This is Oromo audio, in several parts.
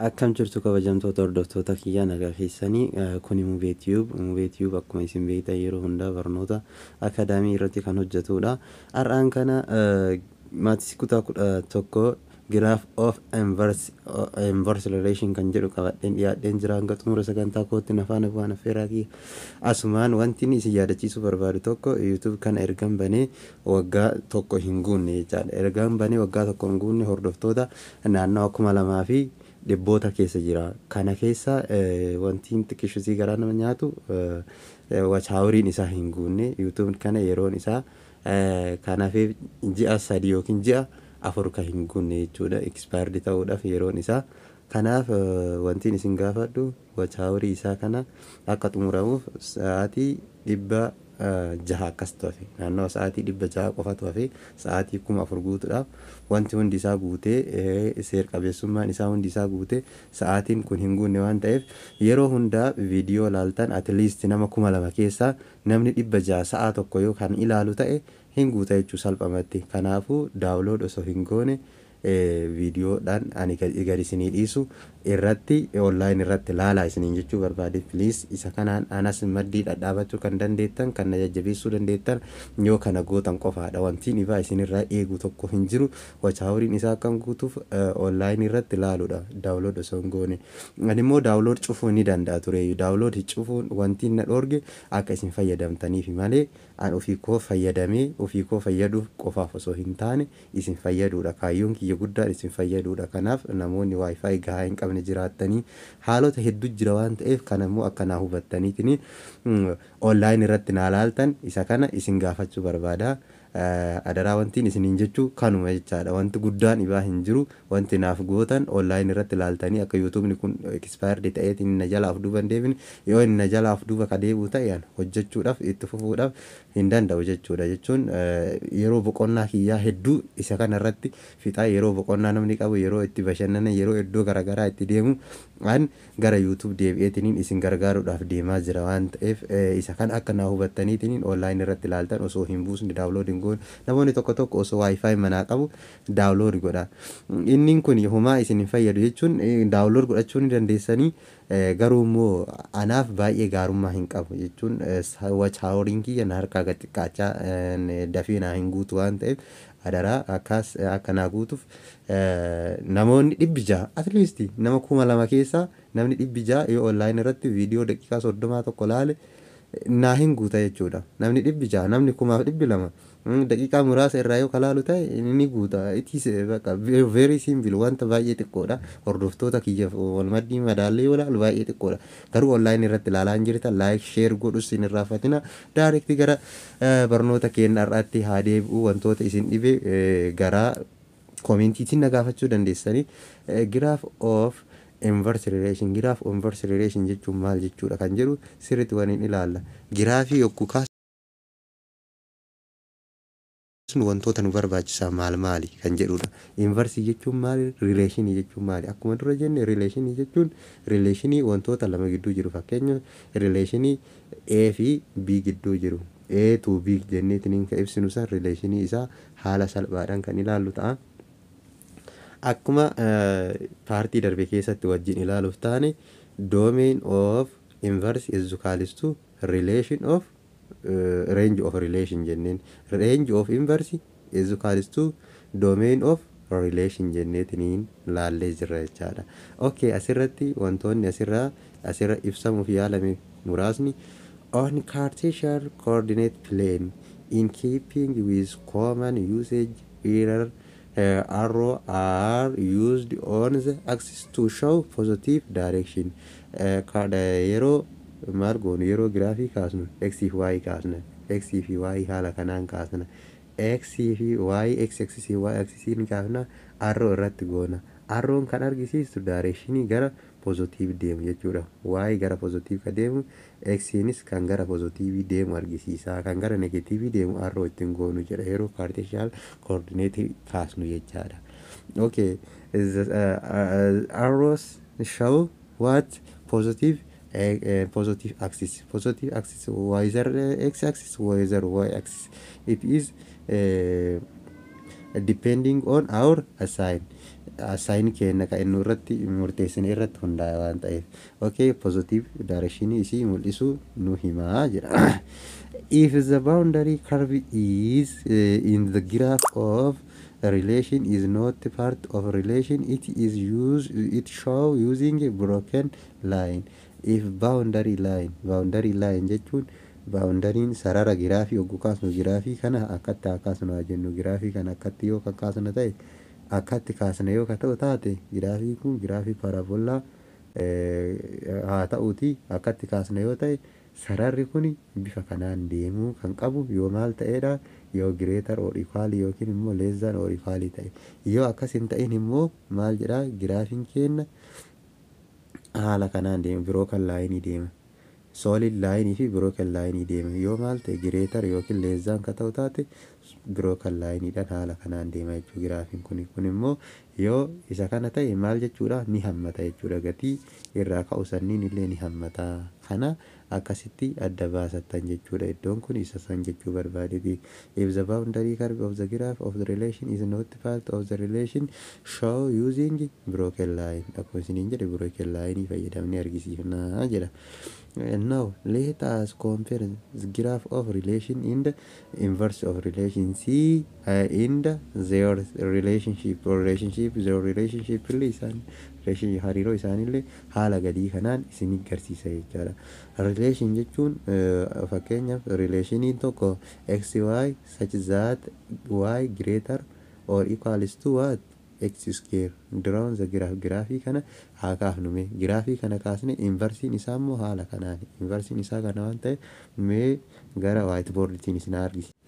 Akkam jirtu kabajamtoota hordoftoota kiyyaa nagaa keessanii eh, kun Muubee Tiyuub. Muubee Tiyuub akkuma isin beektan yeroo hundaa barnoota akaadaamii irratti kan hojjetudha. Har'aan kana eh, maatisii kutaa kudha tokko giraaf of invarselereeshin kan jedhu qabadheen dhiyaadheen jira hanga xumura sagantaa kootti nafaan afaan affeeraati. Asumaan wanti isin yaadachiisu barbaadu tokko yuutub kana ergaan banee waggaa tokko hin guunne jechaadha. Ergan banee waggaa tokko hin guunne hordoftoota naannoo akkuma lamaa fi dhibboota keessa jira. Kana keessa eh, wantiin xiqqishisii garaa nama nyaatu eh, eh, wachaawuriin isaa hin guunne yuutuub kana yeroon isaa kanafee ji'a sadii yookiin ji'a afur kan hin guunne jechuudha ekspaayirdi ta'uudhaaf yeroon isaa. Kanaaf wantiin isin gaafadhu wachaawurii isaa kana akka xumuramuuf sa'aatii dhibba jaha naannoo sa'aatii dhibba jaha qofa ta'e sa'aatii kuma afur guutuudhaaf wanti hundi isaa guutee seer-qabeessummaan isaa hundi isaa guutee sa'aatiin kun hin guunne waan ta'eef yeroo hundaa viidiyoo ilaaltan atliist nama kuma lama keessaa namni dhibba jaha sa'aa tokko yoo kan ilaalu ta'e hin guuta jechuu salphamatti kanaafuu daawulood osoo hin goone viidiyoodhaan ani gad isinii dhiisu irratti onlaayinii irratti laalaa isiniin jechuu barbaade isa kanaan anas maddii dhadhaabachuu kan dandeettan kan na dandeettan gootan qofaadha wanti dhibaa isinirraa eegu tokko hin jiru isaa kan guutuuf eh, onlaayinii irratti laaluudha daawulood osoo hin immoo daawulood cufuu ni danda'a tureeyyuu daawulood cufuun wanti dhoorge akka isin malee an koo fayyadamee ofii fayyaduuf qofaaf osoo hin taane isin fayyaduudha kaayyoon kiyya guddaan isin fayyaduudha kanaaf namoonni gahaa qabne haalota hedduu jira waan ta'eef kan immoo akkanaa hubattaniitiin mm, onlaayinii irratti naa isa kana isin gaafachuu barbaada. adaraa wantiin isin jechuu kanuma jechaadha wanti guddaan dhibaa hin jiru wanti naaf gootan onlaayinii irratti ilaaltanii akka yuutuubni kun ekspaayirdi ta'eet na jalaaf duuba hin deebine yoo inni na jalaaf duuba ka deebi'u hojjechuudhaaf itti fufuudhaaf hin danda'u jechuudha jechuun yeroo boqonnaa kiyyaa hedduu isa kana irratti fixaa yeroo boqonnaa namni qabu yeroo itti bashannanan yeroo iddoo garaagaraa itti deemu an gara yuutuub isin gargaaruudhaaf deemaa jira waan ta'eef isa kan akka naa hubattaniitiniin onlaayinii irratti ilaaltan namoonni tokko tokko osoo manaa qabu daawulood godha inni kun homaa isin fayyadu jechuun eh, daawulood godhachuu dandeessanii eh, garuu anaaf baay'ee gaarummaa hin qabu jechuun eh, chaaworiin kiyya harkaa xiqqaachaa dafee naa hin guutu waan ta'eef adaraa akkas akka guutuuf namoonni dhibbi ja'a atliisti nama kuma lama keessaa namni dhibbi ja'a yoo irratti viidiyoo daqiiqaa soddomaa tokko laale naa hin guuta jechuudha namni dhibbi ja'a namni kumaaf dhibbi lama. Hmm, daqiiqaa muraasa irraa yoo kalaalu ta'e ni guutaa itis baqa veeri simbil wanta baay'ee xiqqoodha hordoftoota kiyyaaf walmaddii madaallee yoo ilaalu baay'ee xiqqoodha garuu onlaayinii irratti ilaalaa hin jirtan laayik sheer godhus hin irraafatina daayirektii gara eh, barnoota keenya har'aatti haa deebi'u wantoota isin dhibe eh, gara koomentiitiin na gaafachuu dandeessanii eh, giraaf oof inverse relation giraaf inverse relation jechuun maal jechuudha kan jedhu sirriitti waliin ilaalla giraafii yokkuu kaas sun wantoota nu barbaachisaa maal maali kan jedhudha. Invarsii jechuun maali? Rileeshinii jechuun maali? Akkuma dura jenne rileeshinii jechuun rileeshinii wantoota lama gidduu jiru fakkeenyaaf rileeshinii A fi B gidduu jiru. A to B jenneetiin kan ibsinu san rileeshinii isaa haala salphaadhaan kan ilaallu ta'an Akkuma paartii darbe keessatti wajjin ilaaluuf taane domain of inverse is equals to relation of range of relation jenneen range of inverse is domain of relation jenneetiniin laallee jirra jechaadha. ok asirratti wantoonni asirraa ibsamuuf yaalame muraasni on cartesian coordinate plane in keeping with common usage error uh, arrow used on the to show positive direction. yeroo eh, maal goonu yeroo giraafii kaasnu x fi y kaasna x fi y haala kanaan kaasna x fi y x x fi y x ni kaasna arroo irratti goona arroon kan argisiistu daareeshinii gara pozootiiv deemu jechuudha y gara pozootiiv ka deemu xinis kan gara pozootiivii deemu argisiisa kan gara negatiivii deemu arroo ittiin goonu jedha yeroo paartishaal koordineetii kaasnu jechaadha okay uh, uh, arroos show waat positive a, a eh, positive axis positive axis either x axis or either y axis it is uh, depending on our assign assign kenna ka inni irratti murteessine irratti hundaa'e waan ta'eef okay positive direction isii mul'isu nu himaa jira. if the boundary curve is uh, in the graph of relation is not part of relation it is used show using broken line if boundary line boundary line jechuun baawundariin sarara giraafii yogguu kaasnu giraafii kana akkatti kaasnu haa jennu giraafii kan akkatti yoo kaasna ta'e akkatti kaasna yoo ta'u taate giraafii kun giraafii paraboolaa eh, haa ta'uuti akkatti kaasna yoo ta'e. Sararri kuni bifa kanaan deemuu kan qabu yoo maal ta'eedha yoo gireetar oorifaalii yookiin immoo leenzaan oorifaalii ta'e. Yoo akkasin ta'in immoo maal jedhaa giraafiin haala kanaan deema deema. fi deema. Yoo maal ta'e yookiin leenzaan ka ta'u taate biroo kan haala kanaan deema jechuudha giraafiin kun. immoo yoo isa kana ta'e maal jechuudha ni hammata jechuudha gatii irraa ka'u sanniin illee ni hammata. Kana akkasitti adda baafattan jechuudha iddoon kun isa san jechuu barbaadeti if the boundary curve of the graph of the relation is not part of the relation show using broken line broken line argisiifnaa jedha now, let as compare the graph of relation and the inverse of relation. See, uh, in the, their relationship, relationship, relationship illee isaan relationship hariiroo haala gadii kanaan isin garsiisa jechaadha. Relation jechuun uh, fakkeenyaaf relationii tokko xy such that y greater or equal to x iskeer giraafii kana haa kaafnume giraafii kana kaasne invarsiin isaa immoo haala kanaani invarsiin isaa kana waan ta'e mee gara waayit boordiitiin isin argisi.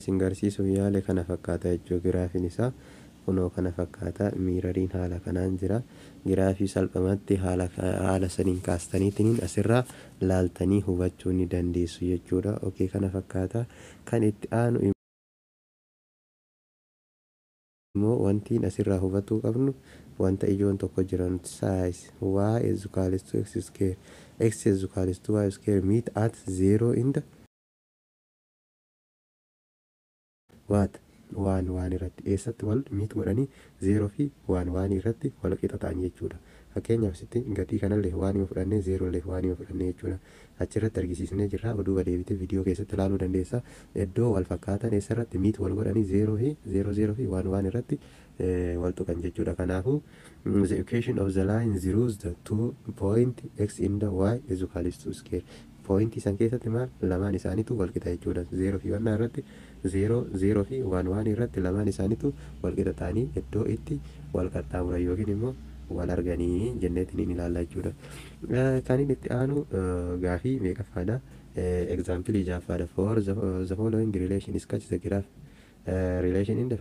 Isin garsiisuu kana fakkaata giraafiin isaa kunoo kana fakkaata. Miirariin haala kanaan jira. Giraafii salphumatti haala sadiin kaastaniitiin asirra laaltanii hubachuu ni dandeessu jechuudha. Okkee kana fakkaata. Kan itti aanu immoo wantiin asirraa hubatuu qabnu wanta ijoon tokko jiran saayis waa eezzukaalistuu eeksiskeer miit at zeeroo inda. waata waan waan irratti eessatti wal miitu godhanii zeeroo fi waan waan irratti wal qixa ta'an jechuudha. Fakkeenyaaf sitti gatii kanallee waan yoo fudhannee zeerollee waan yoo fudhannee jechuudha. Achirratti argisiisnee jirra oduuba deebitee viidiyoo keessatti ilaaluu dandeessa. Iddoo wal eessarratti wal godhanii zeeroo fi zeeroo zeeroo fi waan waan irratti eh, wal tuqan jechuudha. Kanaafuu mm, the of the line zeros the two point x in y is equals keessatti maal lamaan isaaniitu wal jechuudha. Zeeroo irratti. Zero zeeroo fi waan waan irratti lamaan isaaniitu walqixa ta'anii iddoo itti wal yookiin immoo wal arganii jenneetiin ni ilaalla jechuudha. Kan itti aanu gaafii meeqaffaadha. Exaampilii For the following relation is catch Relation in the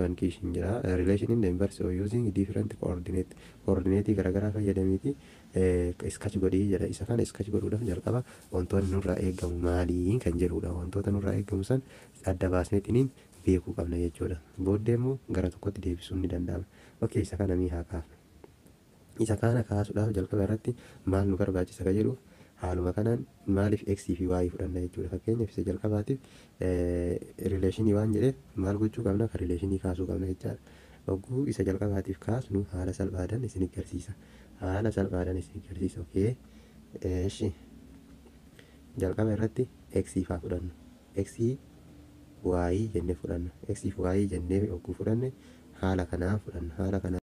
using different coordinate. godhii jira Isa kana iskaach godhuudhaaf jalqaba wantoota nurraa eegamu maalii kan jedhudha. Wantoota nurraa eegamu san adda baasnee beekuu qabna jechuudha. Booddee immoo gara tokkotti deebisuun ni danda'ama. isa kana mihaa kaafna. Isa kana kaasuudhaaf jalqaba irratti maal nu barbaachisa ka haaluma kanaan maaliif X fi fudhanna jechuudha. Fakkeenyaaf isa jalqabaatiif eh, maal gochuu qabna ka rileeshinii kaasuu qabna jechaadha. isa jalqabaatiif kaasnu haala salphaadhaan garsiisa. Haala salphaadhaan isin garsiisa. Eh, jalqaba irratti X fa'aa y jennee fudhanna. X fi jenne jennee fudanne fudhanne haala kanaan fudhanna.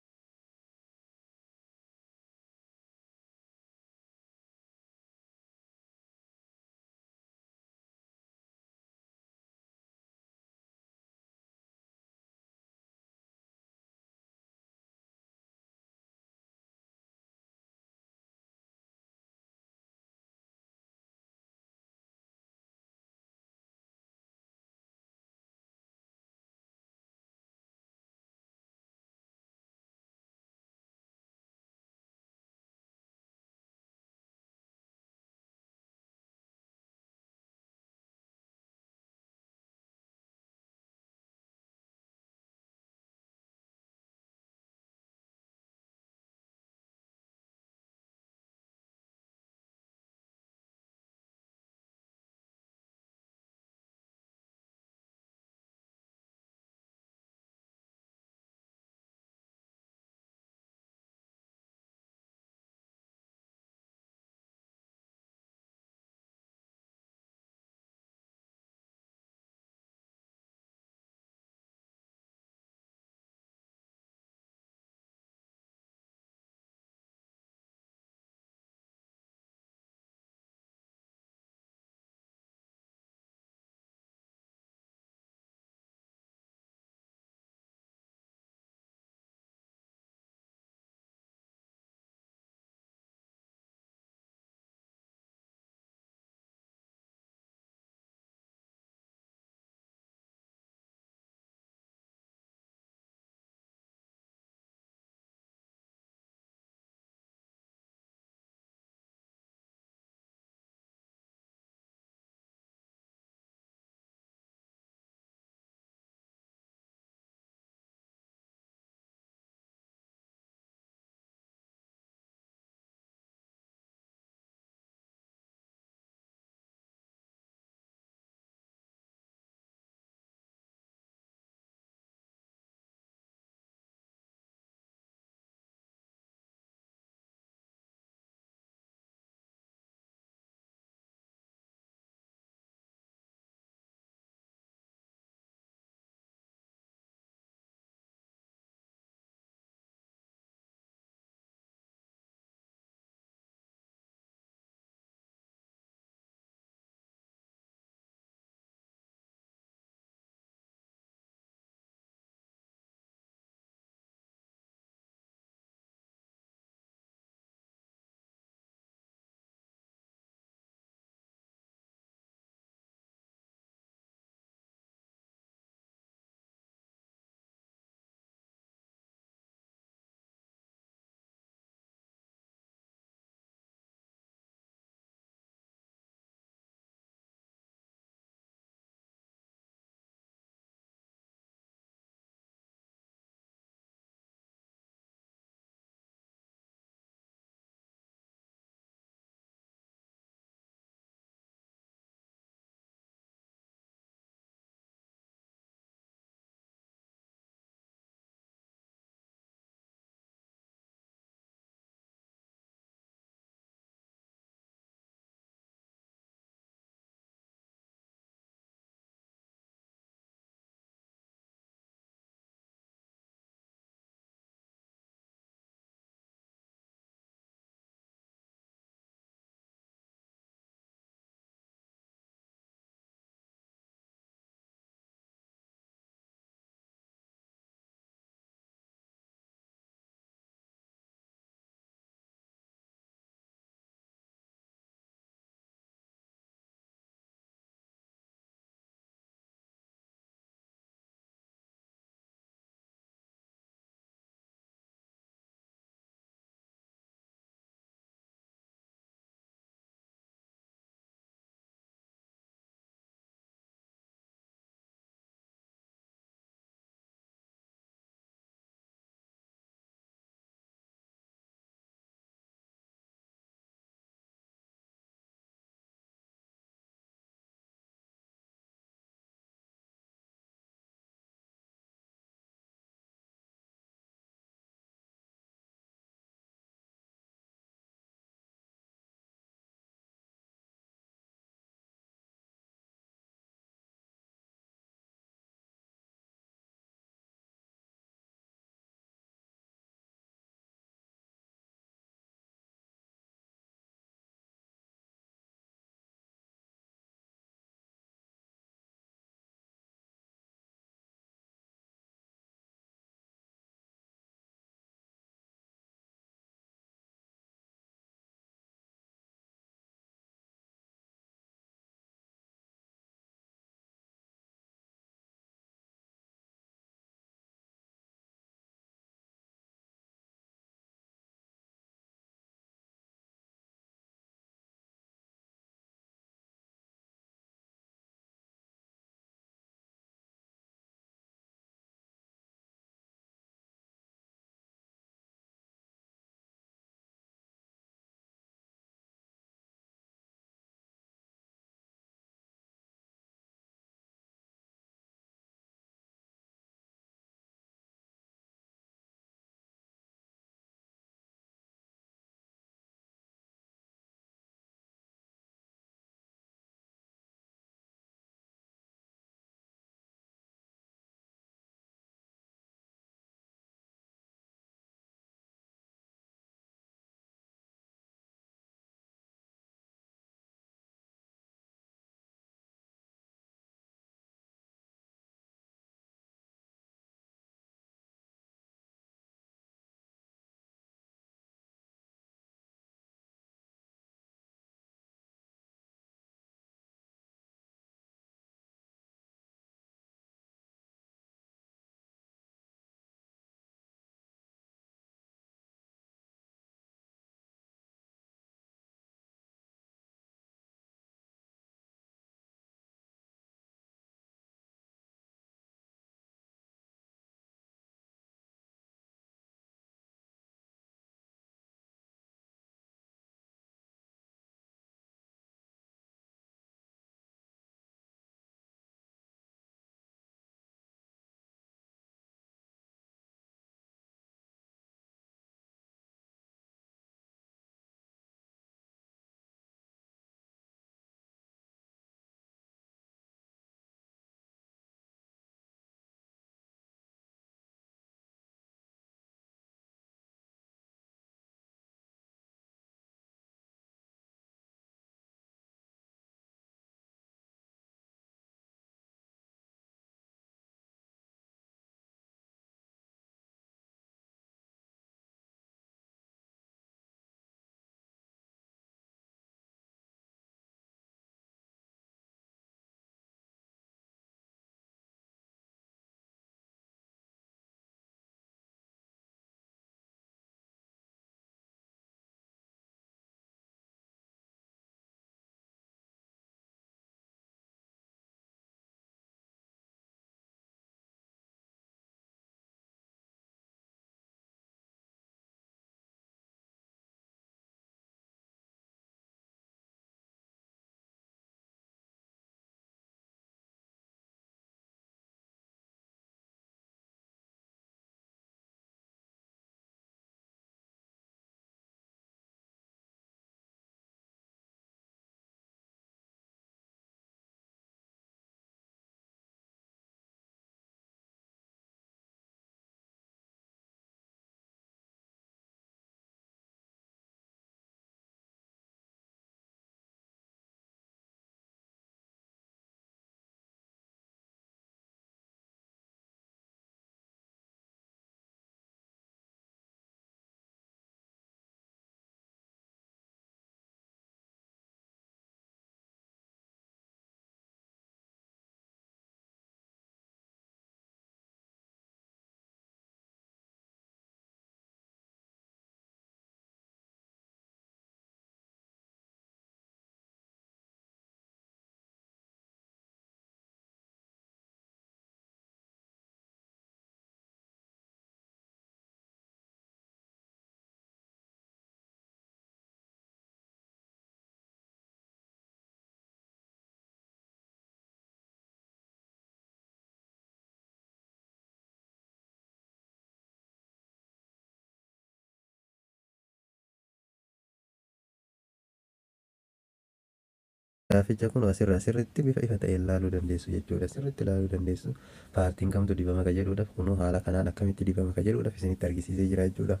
Graafficha kun asirratti bifa ifa ta'een ilaaluu dandeessu jechuudha. Asirratti ilaaluu dandeessu paartiin kamtu dibama akka jedhudhaaf kunoo haala kanaan akkamitti dibama akka jedhudhaaf isinitti argisiisee jira jechuudha.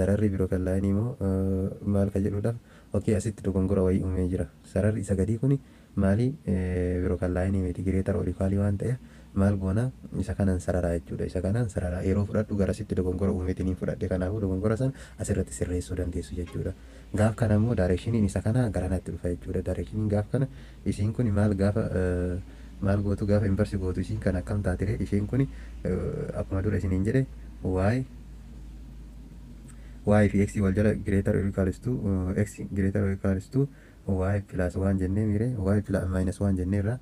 Sararri biroo kan laa'in maal akka jedhudhaaf okkee asitti dogongora wayii uumee jira. Sararri isa gadi kun maali biroo kan laa'in himee tigireetar olifaalii waan ta'eef maal goona isa kanaan sararaa jechuudha. Isa kanaan sararaa yeroo fudhadhu garasitti dogongora uumeetiin fudhadhe kanaafuu dogongora sana asirratti sirreessuu dandeessu jechuudha. gaaf kana immoo isa kanaa dhufa jechuudha gaaf kana isiin kun maal gaafa maal gootu gaafa inversi gootu isiin kan akkam taatire isheen kun akkuma dura isiniin jedhe waa'ee fi eksi wal jala gireetar irkaalistuu eksi gireetar irkaalistuu waa'ee pilaas waan jennee miire waa'ee pilaas maayinas waan jennee irraa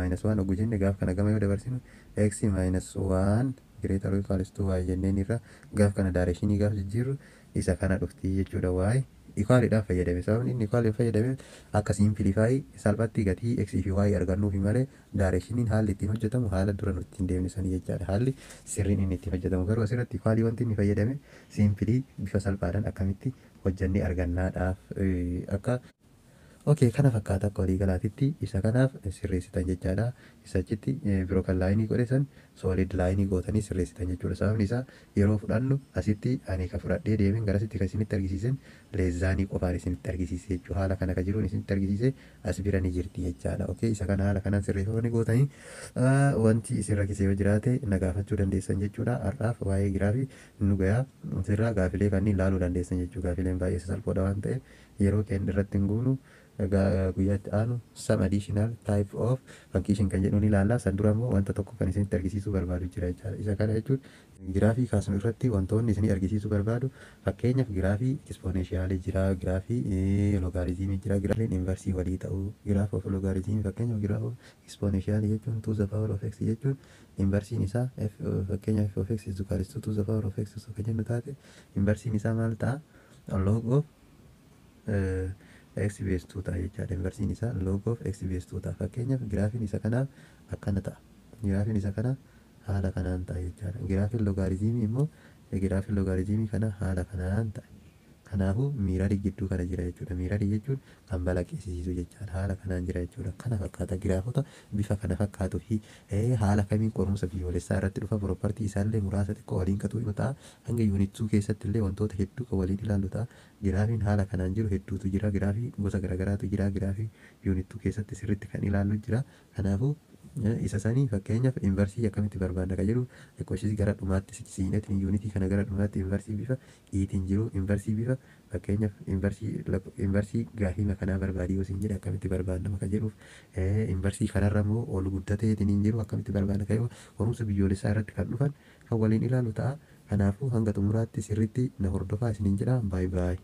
maayinas waan ogu jenne gaaf kana gama yoo dabarsinu eksi maayinas waan gireetar irkaalistuu waa'ee jenneen irraa gaaf kana daarekshinii gaaf jijjiirru isa kana dhuftii jechuudha ikwaalidhaaf fayyadame sababni inni ikwaalidhaaf fayyadame akka simplifaayi salphaatti gatii x fi y argannuufi malee daareeshiniin haalli ittiin hojjetamu haala dura nu ittiin deemne sanii jechaadha haalli sirriin inni ittiin hojjetamu garuu asirratti ikwaalii wanti inni fayyadame simplii bifa salphaadhaan akkamitti hojjannee argannaadhaaf akka Ok kana fakkaata qorii galaatitti isa kanaaf sirreessitan jechaadha. Isa achitti eh, biroo kan laayinii godhesan soolid laayinii gootanii sirreessitan jechuudha. Sababni isaa yeroo fudhannu asitti ani ka fudhadhee deemin garasitti kan isinitti argisiisan leezzaanii qofaan isinitti argisiise jechuudha. Haala kana kan jiruun as bira ni jirti jechaadha. isa kana haala kanaan gootanii wanti kisee yoo jiraate dandeessan jechuudha. Har'aaf waa'ee giraafii nu sirraa gaafilee kan dandeessan jechuudha. guunu. guyyaatti eh, aanu sam additional type of fakkii kan jedhu ni ilaalla wanta tokko kan eh, isinitti argisiisuu barbaadu jira isa kana jechuun giraafii kaasnu irratti wantoonni isinii argisiisuu barbaadu fakkeenyaaf giraafii ekspooneshiyaalii jira giraafii eh, loogaariizimii jira giraafiin invarsii walii ta'uu giraaf of loogaariizimii fakkeenyaaf giraaf ekspooneshiyaalii jechuun tuuza of jechuun isaa fakkeenyaaf of x zukaaristuu tuuza of x osoo taate isaa maal ta'a loog eksibiistuuta jechaadha Barsiin isaa loogoof eksibiistuuta fakkeenyaaf giraafiin isa kanaa akkana ta'a giraafiin isa kana haala kanaan ta'a jechaadha giraafiin loogaariizimii immoo giraafiin loogaariizimii kana haala kanaan ta'a Kanaafuu miirarri gidduu kana jira jechuudha. Miirarri jechuun kan balaqqisiisu jechaadha. Haala kanaan jira jechuudha. Kana fakkaata giraafota bifa kana fakkaatuu fi haala kamiin qorumsa biyyoolessaa irratti dhufa piroopartii isaallee muraasa xiqqoo waliin katu ta'a. Hanga yuunitsuu keessatti illee wantoota hedduu kan waliin ilaallu ta'a. Giraafiin haala kanaan jiru hedduutu jira. Giraafii gosa garaatu jira. Giraafii yuunitsuu keessatti sirriitti kan ilaallu jira. Kanaafuu isa sanii fakkeenyaaf invarsii akkamitti barbaanna kan jedhu lakkoofsis gara dhumaatti siineet yuunitii kana gara dhumaatti invarsii bifa iitiin jiru invarsii bifa fakkeenyaaf invarsii gaafima kanaa yoo siin akkamitti kan jedhuuf invarsii kanarra immoo ol guddateetiin hin jiru akkamitti barbaanna kan horumsa biyyoolessaa irratti kan dhufan kan waliin ilaalu ta'a kanaafuu hanga xumuraatti sirriitti na hordofaa isiniin jedha baay baay.